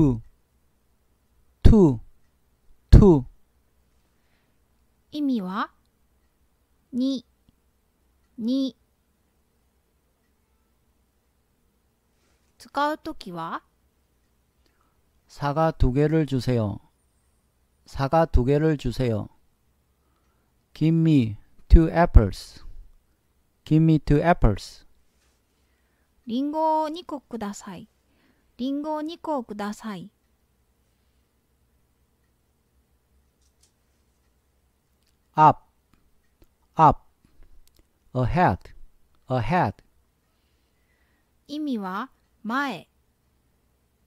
to, to, to 意味はに、に使うときは사과두개를주세요사과두개를주세요 Give me two apples. Give me two apples. リンゴを2個ください。りんごを2個ください。up, up, ahead, ahead 意味は前、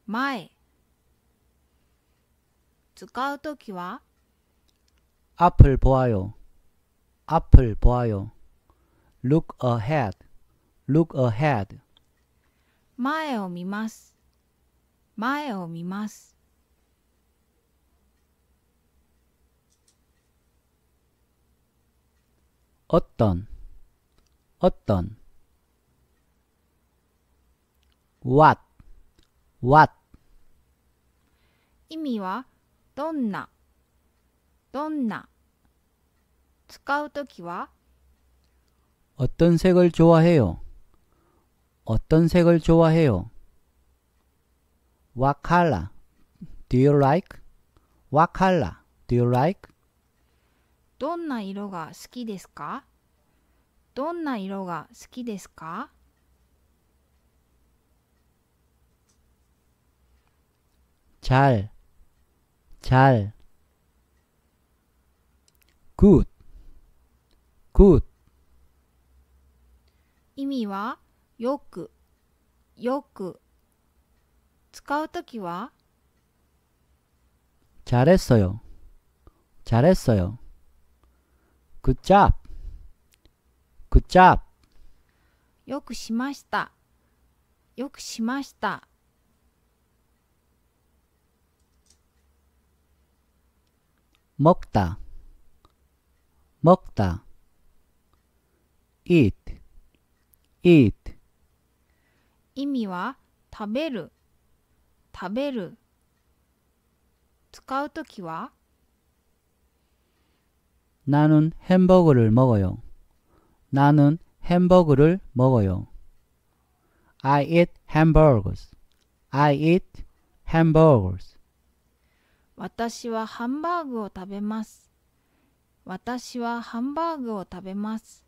前使うときは앞을보아요앞을보아요 look ahead, look ahead 前を見ます前を見ます。어떤어떤 what what 意味はどんなどんな使うときは어떤색을좋아해요어떤색을좋아해요 Wakala, do you like? Wakala, do you like? どんな色が好きですかどんな色が好きですか잘잘 good good 意味はよくよく使うときは잘했어요잘했어요グッジャープグッジャープよくしましたよくしましたもくたもくた eat eat 意味は食べる食べる使うときは나는햄버거를먹어요나는햄버거를먹어요 I eat hamburgers. I eat hamburgers. 私はハンバーグを食べます。私はハンバーグを食べます。